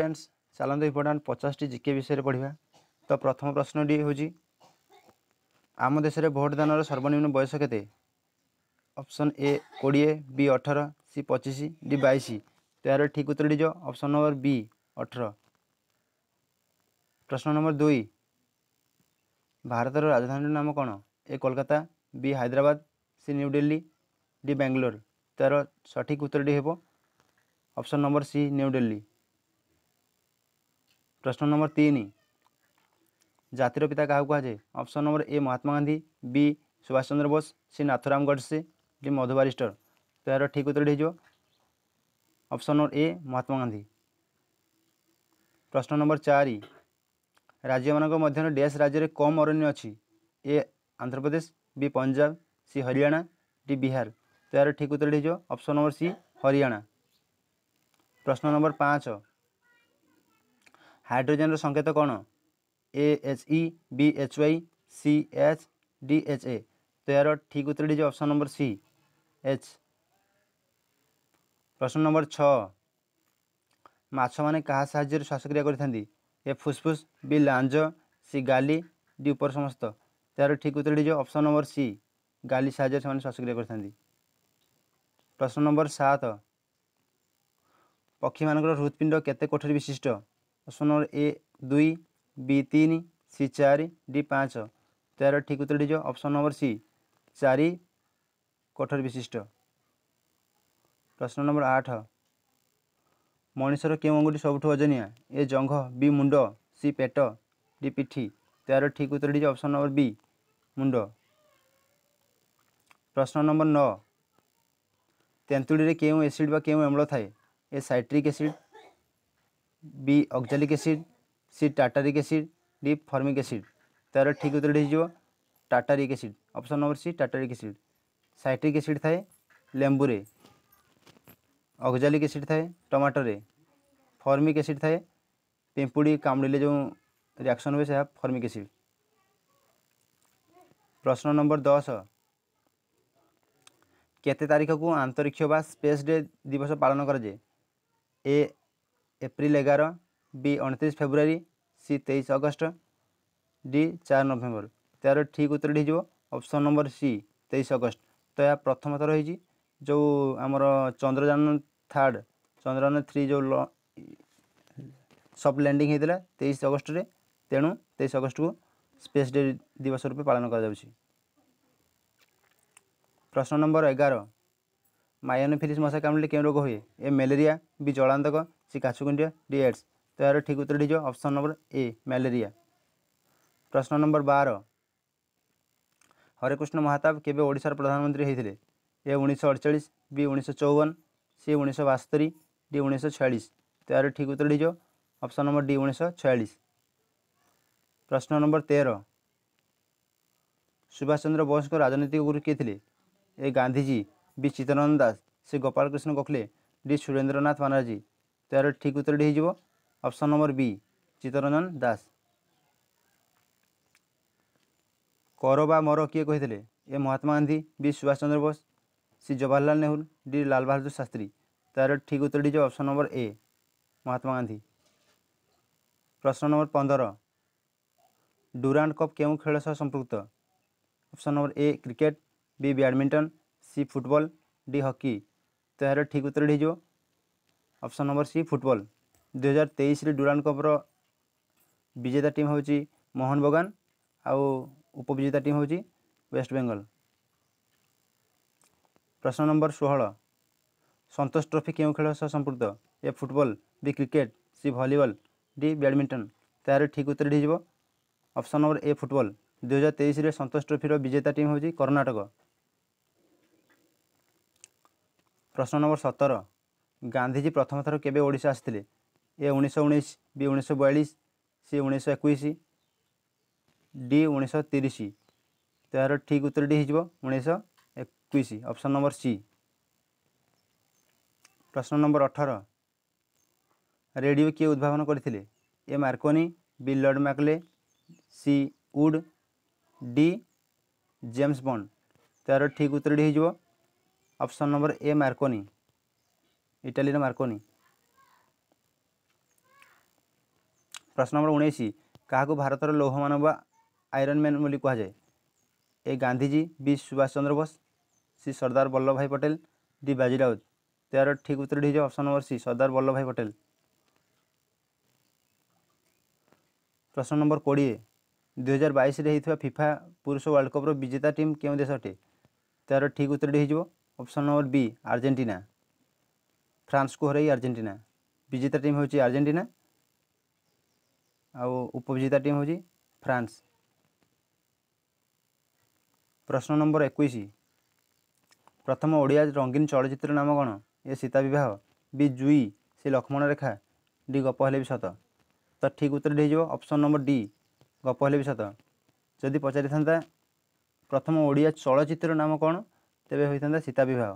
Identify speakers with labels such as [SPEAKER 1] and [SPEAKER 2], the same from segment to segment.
[SPEAKER 1] friends ଚାଲନ୍ତୁ important ପଚାଶଟି GK ବିଷୟରେ ପଢ଼ିବା ତ ପ୍ରଥମ ପ୍ରଶ୍ନଟି ହେଉଛି ଆମ ଦେଶରେ ଭୋଟ ଦାନର ସର୍ବନିମ୍ନ ବୟସ କେତେ ଅପସନ୍ ଏ କୋଡ଼ିଏ ବି ଅଠର ସି ପଚିଶ ଡି ବାଇଶ ତ ଏହାର ଠିକ୍ ଉତ୍ତରଟି ଯେଉଁ ଅପସନ୍ ନମ୍ବର ବି ଅଠର ପ୍ରଶ୍ନ ନମ୍ବର ଦୁଇ ଭାରତର ରାଜଧାନୀର ନାମ କ'ଣ A Kolkata B Hyderabad C New Delhi D Bangalore ତାର ସଠିକ୍ ଉତ୍ତରଟି ହେବ option number C New Delhi প্রশ্ন নম্বর তিন জাতির পিতা কাহু কুহযায় option number A Mahatma Gandhi B Subhash Chandra Bose C Nathuram Godse D Madhu barrister তো এর ঠিক উত্তরটি হয়ে option number A Mahatma Gandhi প্রশ্ন নম্বর চারি ରାଜ୍ୟମାନଙ୍କ ମଧ୍ୟରେ ଡ୍ୟାସ୍ ରାଜ୍ୟରେ କମ୍ ଅରଣ୍ୟ ଅଛି A Andhra Pradesh B Punjab C Haryana D Bihar ତ ଏହାର ଠିକ୍ ଉତ୍ତରଟି ହେଇଯିବ ଅପସନ୍ ନମ୍ବର ସି ହରିୟାଣା ପ୍ରଶ୍ନ ନମ୍ବର ପାଞ୍ଚ ହାଇଡ୍ରୋଜେନ୍ର ସଂକେତ କ'ଣ A H E B H Y C H D H A ତ ଏହାର ଠିକ୍ ଉତ୍ତରଟି ଯେ ଅପସନ୍ ନମ୍ବର ସି ଏଚ୍ ପ୍ରଶ୍ନ ନମ୍ବର ଛଅ ମାଛମାନେ କାହା ସାହାଯ୍ୟରେ ଶ୍ୱାସକ୍ରିୟା କରିଥାନ୍ତି ଏ ଫୁସ୍ଫୁସ୍ ବି ଲାଞ୍ଜ ସି ଗାଲି ଡି ଉପର ସମସ୍ତ ତାହାର ଠିକ୍ ଉତ୍ତରଟି ଯେ ଅପସନ୍ ନମ୍ବର ସି ଗାଲି ସାହାଯ୍ୟରେ ସେମାନେ ଶ୍ୱାସକ୍ରିୟା କରିଥାନ୍ତି ପ୍ରଶ୍ନ ନମ୍ବର ସାତ ପକ୍ଷୀମାନଙ୍କର ହୃତ୍ପିଣ୍ଡ କେତେ କୋଠରୀ ବିଶିଷ୍ଟ ଅପସନ୍ ଏ ଦୁଇ ବି ତିନି ସି ଚାରି ଡି ପାଞ୍ଚ ତେର ଠିକ ଉତ୍ତରଟି ଯିବ ଅପସନ୍ ନମ୍ବର ସି ଚାରି କୋଠରୀ ବିଶିଷ୍ଟ ପ୍ରଶ୍ନ ନମ୍ବର ଆଠ ମଣିଷର କେଉଁ ଅଙ୍ଗୁଠି ସବୁଠୁ ଅଜନିଆ ଏ ଜଙ୍ଘ ବି ମୁଣ୍ଡ ସି ପେଟ ଡି ପିଠି ତେର ଠିକ୍ ଉତ୍ତରଟି ହେଉଛି ଅପସନ୍ ନମ୍ବର ବି ମୁଣ୍ଡ ପ୍ରଶ୍ନ ନମ୍ବର ନଅ ତେନ୍ତୁଳିରେ କେଉଁ ଏସିଡ଼୍ ବା କେଉଁ ଅମ୍ଳ ଥାଏ A citric acid B oxalic acid C tartaric acid D formic acid ତାର ଠିକ୍ ଉତ୍ତରଟି ହେଇଯିବ tartaric acid option number C tartaric acid citric acid ଥାଏ ଲେମ୍ବୁରେ ଅକ୍ଜାଲିକ୍ ଏସିଡ଼୍ ଥାଏ ଟମାଟୋରେ ଫର୍ମିକ୍ ଏସିଡ଼୍ ଥାଏ ପିମ୍ପୁଡ଼ି କାମୁଡ଼ିଲେ ଯେଉଁ ରିଆକ୍ସନ୍ ହୁଏ ସେହା ଫର୍ମିକ୍ ଏସିଡ଼୍ ପ୍ରଶ୍ନ ନମ୍ବର ଦଶ କେତେ ତାରିଖକୁ ଆନ୍ତରିକ୍ଷ ବା ସ୍ପେସ୍ ଡେ ଦିବସ ପାଳନ କରାଯାଏ ଏ ଏପ୍ରିଲ ଏଗାର ବି ଅଣତିରିଶ ଫେବୃଆରୀ ସି ତେଇଶ ଅଗଷ୍ଟ ଡି ଚାରି ନଭେମ୍ବର ତାର ଠିକ୍ ଉତ୍ତରଟି ହେଇଯିବ ଅପସନ୍ ନମ୍ବର ସି ତେଇଶ ଅଗଷ୍ଟ ତ ଏହା ପ୍ରଥମ ଥର ହେଇଛି ଯେଉଁ ଆମର ଚନ୍ଦ୍ରଯାନ ଥାର୍ଡ଼ ଚନ୍ଦ୍ରଯାନ ଥ୍ରୀ ଯେଉଁ ସଫ୍ଟ ଲ୍ୟାଣ୍ଡିଂ ହେଇଥିଲା ତେଇଶ ଅଗଷ୍ଟରେ ତେଣୁ ତେଇଶ ଅଗଷ୍ଟକୁ ସ୍ପେସ୍ ଡେ ଦିବସ ରୂପେ ପାଳନ କରାଯାଉଛି ପ୍ରଶ୍ନ ନମ୍ବର ଏଗାର माइनोफिलिस मशा कामुड़े के रोग हुए ए मेलेरिया बी जलांतक सी काछुकुंड एड्स तो यार ठीक उत्तर ठीक ऑप्शन नंबर ए मलेरिया प्रश्न नंबर बार हरेकृष्ण महाताब के प्रधानमंत्री होते ए उन्नीस अड़चाश बी उन्नीस चौवन सी उन्नीस बास्तरी डी उन्नीस छयास तो यार ठीक उत्तर ठीक अप्सन नंबर डी उन्नीस छयास प्रश्न नंबर तेर सुभाष चंद्र बोस राजनीतिक गुरु किए थे A Gandhiji B Chittananda Das C Gopal Krishna Gokhale D Surendranath Banerjee তো এর ঠিক উত্তরটি হয়ে যাব option number B Chittaranjan Das কর বা মর কি কে A Mahatma Gandhi B Subhash Chandra Bose C Jawaharlal Nehru D Lal Bahadur Shastri তার ঠিক উত্তরটি যাব option number A Mahatma Gandhi প্রশ্ন নম্বর পনেরো ডুরান্ড কপ কেউ খেল সহ সম্পৃক্ত option number A cricket B badminton C football D hockey ତ ଏହାର ଠିକ୍ ଉତ୍ତରଟି ହୋଇଯିବ ଅପସନ୍ ନମ୍ବର ସି ଫୁଟବଲ୍ ଦୁଇହଜାର ତେଇଶରେ ଡୁରାନ୍ କପ୍ର ବିଜେତା ଟିମ୍ ହେଉଛି ମୋହନ ବଗାନ ଆଉ ଉପବିଜେତା ଟିମ୍ ହେଉଛି ୱେଷ୍ଟବେଙ୍ଗଲ ପ୍ରଶ୍ନ ନମ୍ବର ଷୋହଳ ସନ୍ତୋଷ ଟ୍ରଫି କେଉଁ ଖେଳ ସହ ସମ୍ପୃକ୍ତ A football B cricket C volleyball D badminton ତାହାର ଠିକ୍ ଉତ୍ତରଟି ହୋଇଯିବ ଅପସନ୍ ନମ୍ବର ଏ ଫୁଟବଲ୍ ଦୁଇହଜାର ତେଇଶରେ ସନ୍ତୋଷ ଟ୍ରଫିର ବିଜେତା ଟିମ୍ ହେଉଛି କର୍ଣ୍ଣାଟକ প্রশ্ন নম্বর সতেরো গান্ধীজী প্রথম থর কেবে ওড়শা আসলে এ উনিশশো উনিশ বি উনিশশো বয়াশ সি উনিশশো একুশ ডি উনিশশো তিরিশ তো এর ঠিক উত্তরটি হয়ে যাব উনিশশো একুশ অপশন নম্বর সি প্রশ্ন নম্বর অঠর রেডিও কি উদ্ভাবন করে A Marconi B Lord Macaulay C Wood D James Bond তার ঠিক উত্তরটি হয়ে যাব অপশন নম্বর এ মার্কনি ইটালির মার্কনি প্রশ্ন নম্বর উনিশ কাহকু ভারতের লৌহ মানব আইরন ম্যান বলে কুহযায় A Gandhiji B Subhash Chandra Bose C Sardar Vallabhbhai Patel D Baji Rout তার ঠিক উত্তরটি হয়েছে option number C Sardar Vallabhbhai Patel প্রশ্ন নম্বর কোড়িয়ে দুই হাজার বাইশে হয়ে ফিফা পুরুষ ওয়ার্ল্ড কপর বিজেতা টিম কেউ দেশ অটে তার ঠিক উত্তরটি হয়ে option number B Argentina France কোরে আর্জেন্টিনা বিজিতা টিম হহি আর্জেন্টিনা আৰু উপবিজিতা টিম হহি ফ্রান্স প্রশ্ন নম্বৰ 21 প্ৰথম ওড়িয়া ৰংগিন চলচিত্ৰৰ নাম কোন এ সীতা বিবাহ বি জুই সে লক্ষ্মণ ৰেখা ডি গপহলে বি শত ত ঠিক উত্তৰ হ'ব option number D Gapa Hele Bi Sata যদি পচৰি থান্তা প্ৰথম ওড়িয়া চলচিত্ৰৰ নাম কোন ତେବେ ହୋଇଥାନ୍ତା ସୀତା ବିବାହ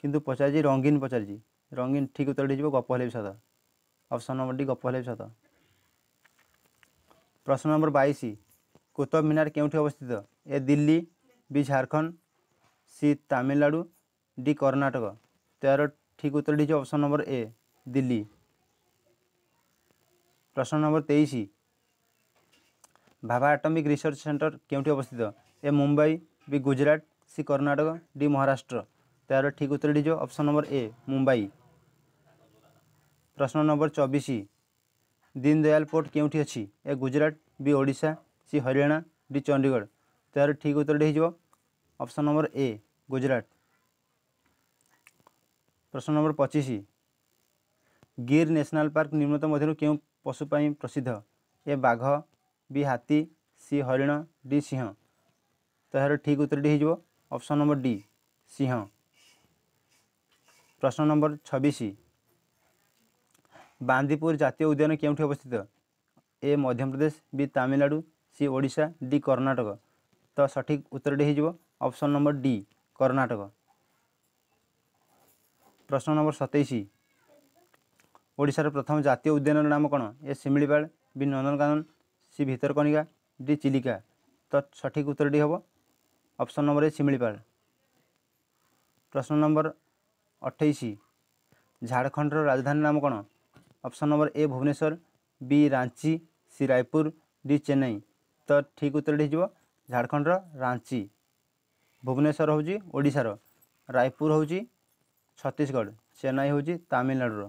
[SPEAKER 1] କିନ୍ତୁ ପଚାରିଛି ରଙ୍ଗୀନ ପଚାରିଛି ରଙ୍ଗୀନ ଠିକ୍ ଉତ୍ତରଟି ଯିବ ଗପ ହେଲେ ବି ସତ ଅପସନ୍ ନମ୍ବର ଟି ଗପ ହେଲେ ବି ସତ ପ୍ରଶ୍ନ ନମ୍ବର ବାଇଶ କୁତବ ମିନାର କେଉଁଠି ଅବସ୍ଥିତ A Delhi B Jharkhand C Tamil Nadu D Karnataka ତା'ର ଠିକ୍ ଉତ୍ତରଟି ହେଉଛି ଅପସନ୍ ନମ୍ବର ଏ ଦିଲ୍ଲୀ ପ୍ରଶ୍ନ ନମ୍ବର ତେଇଶ ଭାଭା ଆଟମିକ୍ ରିସର୍ଚ୍ଚ ସେଣ୍ଟର କେଉଁଠି ଅବସ୍ଥିତ A Mumbai B Gujarat C Karnataka D Maharashtra ତାର ଠିକ୍ ଉତ୍ତରଟି ଯିବ ଅପସନ୍ ନମ୍ବର ଏ ମୁମ୍ବାଇ ପ୍ରଶ୍ନ ନମ୍ବର ଚବିଶ ଦୀନଦୟାଲ ପୋର୍ଟ କେଉଁଠି ଅଛି A Gujarat B Odisha C Haryana D Chandigarh ତାର ଠିକ୍ ଉତ୍ତରଟି ହୋଇଯିବ ଅପସନ୍ ନମ୍ବର ଏ ଗୁଜରାଟ ପ୍ରଶ୍ନ ନମ୍ବର ପଚିଶ ଗିର୍ ନ୍ୟାସନାଲ୍ ପାର୍କ ନିମ୍ନତ ମଧ୍ୟରୁ କେଉଁ ପଶୁ ପାଇଁ ପ୍ରସିଦ୍ଧ ଏ ବାଘ ବି ହାତୀ ସି ହରିଣ ଡି ସିଂହ ତାହାର ଠିକ୍ ଉତ୍ତରଟି ହୋଇଯିବ অপশন নাম্বার ডি সিংহ প্রশ্ন নাম্বার 26 বান্দিপুর জাতীয় উদ্যান কেউটি অবস্থিত A Madhya Pradesh B Tamil Nadu C Odisha D Karnataka তো সঠিক উত্তর ডি হিজব অপশন নাম্বার ডি কর্ণাটক প্রশ্ন নাম্বার 27 ওড়িশার প্রথম জাতীয় উদ্যানৰ নাম কোন A Simlipal B Nandankanan C Bhitarkanika D Chilika তো সঠিক উত্তর ডি হব অপশন নম্বর এ শিমিলিপাল প্রশ্ন নম্বর অঠেইশ ঝাড়খণ্ডর রাজধানী নাম কোণ option number A Bhubaneswar B Ranchi C Raipur D Chennai তো ঠিক উত্তরটি হয়ে ঝাড়খণ্ডর রাঞ্চি ভুবনেশ্বর হচ্ছে ওড়িশার রায়পুর হচ্ছে ছত্তিশগড় চেন্নাই হচ্ছে তামিলনাড়ুর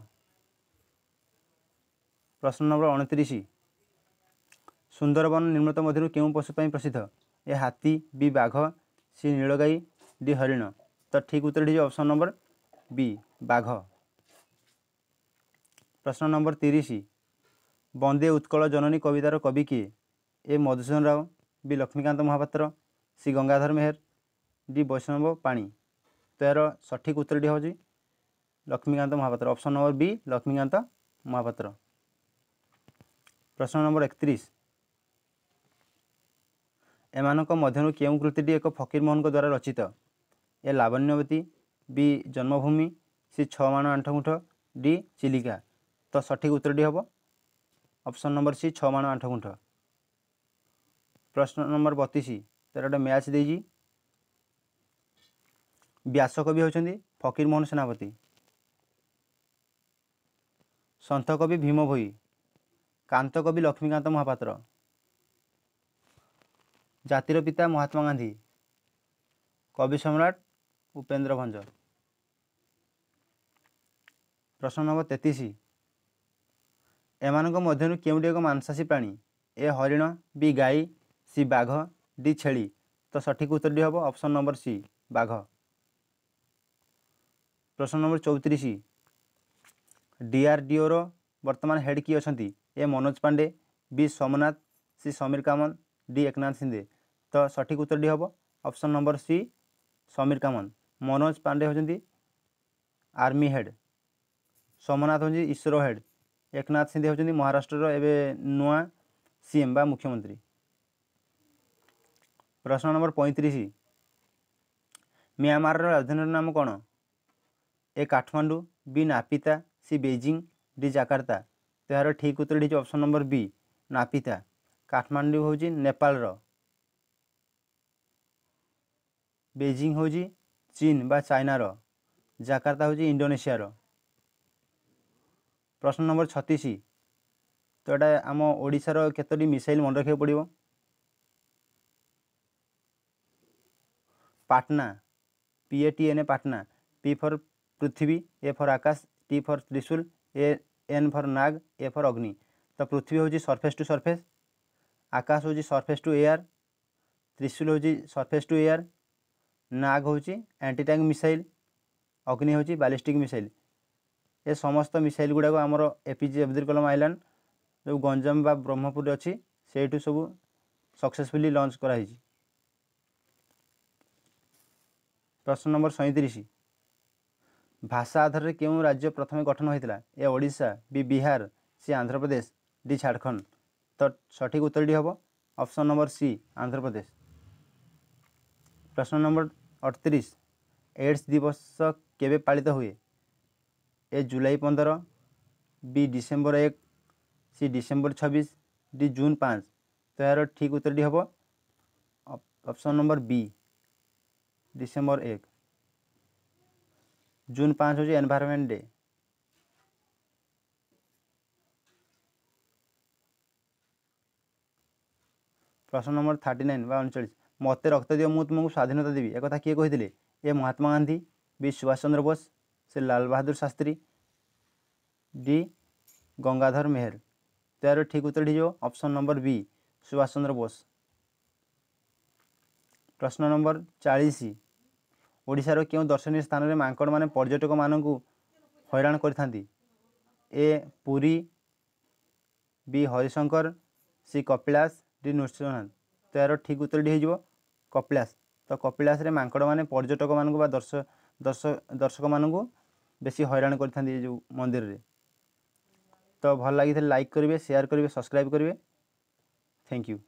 [SPEAKER 1] প্রশ্ন নম্বর অণতিশ সুন্দরবন নিম্নতম মধ্যে কেউ পশু প্রসিদ্ধ ए हाथी बी बाघ सी नीलगाई डी हरिण तो ठीक उत्तर ऑप्शन नंबर बी बाघ प्रश्न नंबर तीस बंदे उत्कल जननी कवितार कवि किए A Madhusudan Rao B Laxmikanta Mohapatra C Gangadhar Meher D Baishnab Pani तो यार सठिक उत्तर हूँ Laxmikanta Mohapatra option number B Laxmikanta Mohapatra प्रश्न नंबर एकतीस ଏମାନଙ୍କ ମଧ୍ୟରୁ କେଉଁ କୃତିଟି ଏକ ଫକୀରମୋହନଙ୍କ ଦ୍ୱାରା ରଚିତ ଏ ଲାବଣ୍ୟବତୀ ବି ଜନ୍ମଭୂମି ସି ଛଅ ମାଣ ଆଣ୍ଠଗୁଣ୍ଠ ଡି ଚିଲିକା ତ ସଠିକ୍ ଉତ୍ତରଟି ହେବ ଅପସନ୍ ନମ୍ବର ସି ଛଅ ମାଣ ଆଣ୍ଠଗୁଣ୍ଠ ପ୍ରଶ୍ନ ନମ୍ବର ବତିଶ ତା'ର ଗୋଟେ ମ୍ୟାଚ୍ ଦେଇଛି ବ୍ୟାସକବି କବି ହେଉଛନ୍ତି ଫକୀରମୋହନ ସେନାପତି ସନ୍ଥକବି କବି ଭୀମ ଭୋଇ କାନ୍ତ କବି ଲକ୍ଷ୍ମୀକାନ୍ତ ମହାପାତ୍ର জাতির পিতা মহাত্মা গান্ধী কবি সম্রাট উপেন্দ্র ভঞ্জ প্রশ্ন নম্বর তেত্রিশ এমানক মধ্যে কেউটি এক মাংসাশী প্রাণী এ হরিণ বি গাই সি বাঘ ডি ছেড়ি তো সঠিক উত্তরটি হব অপশন নম্বর সি বাঘ প্রশ্ন নম্বর চৌত্রিশ ডিআরডিওর বর্তমান হেড কি অনেক A Manoj Pande B Somnath C Samir Kamat D Eknath Shinde ତ ସଠିକ୍ ଉତ୍ତରଟି ହେବ option number C Samir Kamat Manoj Pande ହେଉଛନ୍ତି ଆର୍ମି ହେଡ଼୍ ସୋମନାଥ ହେଉଛି ଇସ୍ରୋ ହେଡ଼୍ ଏକନାଥ ସିନ୍ଧେ ହେଉଛନ୍ତି ମହାରାଷ୍ଟ୍ରର ଏବେ ନୂଆ ସିଏମ୍ ବା ମୁଖ୍ୟମନ୍ତ୍ରୀ ପ୍ରଶ୍ନ ନମ୍ବର ପଇଁତିରିଶ ମିଆଁମାରର ରାଜଧାନୀର ନାମ କ'ଣ A Kathmandu B Naypyidaw C Beijing D Jakarta ତ ଏହାର ଠିକ୍ ଉତ୍ତରଟି ହେଉଛି option number B Naypyidaw Kathmandu ହେଉଛି ନେପାଳର ବେଜିଂ ହେଉଛି ଚୀନ ବା ଚାଇନାର ଜାକାର୍ତ୍ତା ହେଉଛି ଇଣ୍ଡୋନେସିଆର ପ୍ରଶ୍ନ ନମ୍ବର ଛତିଶ ତ ଏଇଟା ଆମ ଓଡ଼ିଶାର କେତୋଟି ମିସାଇଲ୍ ମନେ ରଖିବାକୁ ପଡ଼ିବ Patna P A T N Patna P for Prithvi A for Akash T for Trishul A N for Nag A for Agni ତ ପୃଥିବୀ ହେଉଛି ସର୍ଫେସ୍ ଟୁ ସର୍ଫେସ୍ ଆକାଶ ହେଉଛି ସର୍ଫେସ୍ ଟୁ ଏୟାର ତ୍ରିଶୂଳ ହେଉଛି ସର୍ଫେସ୍ ଟୁ ଏୟାର ନାଗ ହେଉଛି ଆଣ୍ଟି ଟ୍ୟାଙ୍କ ମିସାଇଲ୍ ଅଗ୍ନି ହେଉଛି ବାଲିଷ୍ଟିକ୍ ମିସାଇଲ୍ ଏ ସମସ୍ତ ମିସାଇଲ୍ ଗୁଡ଼ାକ ଆମର ଏପିଜେ ଅବଦୁଲ କଲାମ ଆଇଲାଣ୍ଡ ଯେଉଁ ଗଞ୍ଜାମ ବା ବ୍ରହ୍ମପୁରରେ ଅଛି ସେଇଠୁ ସବୁ ସକ୍ସେସଫୁଲି ଲଞ୍ଚ କରାହେଇଛି ପ୍ରଶ୍ନ ନମ୍ବର ସଇଁତିରିଶ ଭାଷା ଆଧାରରେ କେଉଁ ରାଜ୍ୟ ପ୍ରଥମେ ଗଠନ ହୋଇଥିଲା A Odisha B Bihar C Andhra Pradesh D Jharkhand তো সঠিক উত্তরটি হব অপশন নম্বর সি আন্ধ্রপ্রদেশ প্রশ্ন নম্বর অড়তিশ এইডস দিবস কেবে পালিত হুয়ে এ জুলাই পনেরো বি ডিসেম্বর এক সি ডিসেম্বর ছবিশ ডি জুন পাঁচ তো এর ঠিক উত্তরটি হব অপশন নম্বর বি ডিসেম্বর এক জুন পাঁচ হচ্ছে এনভায়রনমেন্ট ডে প্রশ্ন নম্বর থার্টি নাইন বা অনচাশ মতো রক্ত দিও মু তুমি স্বাধীনতা দেবি একথা কি কে A Mahatma Gandhi B Subhash Chandra Bose C Lal Bahadur Shastri D Gangadhar Meher তো এর ঠিক উত্তরটি যাব option number B Subhash Chandra Bose প্রশ্ন নম্বর চাশ ଓଡ଼ିଶାର କେଉଁ ଦର୍ଶନୀୟ ସ୍ଥାନରେ ମାଙ୍କଡ଼ମାନେ ପର୍ଯ୍ୟଟକମାନଙ୍କୁ ହଇରାଣ କରିଥାନ୍ତି A Puri B Harishankar C Kapilas D Nrusinghanath ତ ଏହାର ଠିକ୍ ଉତ୍ତରଟି ହୋଇଯିବ କପିଳାସ ତ କପିଳାସରେ ମାଙ୍କଡ଼ମାନେ ପର୍ଯ୍ୟଟକମାନଙ୍କୁ ବା ଦର୍ଶକ ଦର୍ଶକମାନଙ୍କୁ ବେଶୀ ହଇରାଣ କରିଥାନ୍ତି ଏ ଯେଉଁ ମନ୍ଦିରରେ ତ ଭଲ ଲାଗିଥିଲେ ଲାଇକ୍ କରିବେ ସେୟାର କରିବେ ସବସ୍କ୍ରାଇବ୍ କରିବେ ଥ୍ୟାଙ୍କ ୟୁ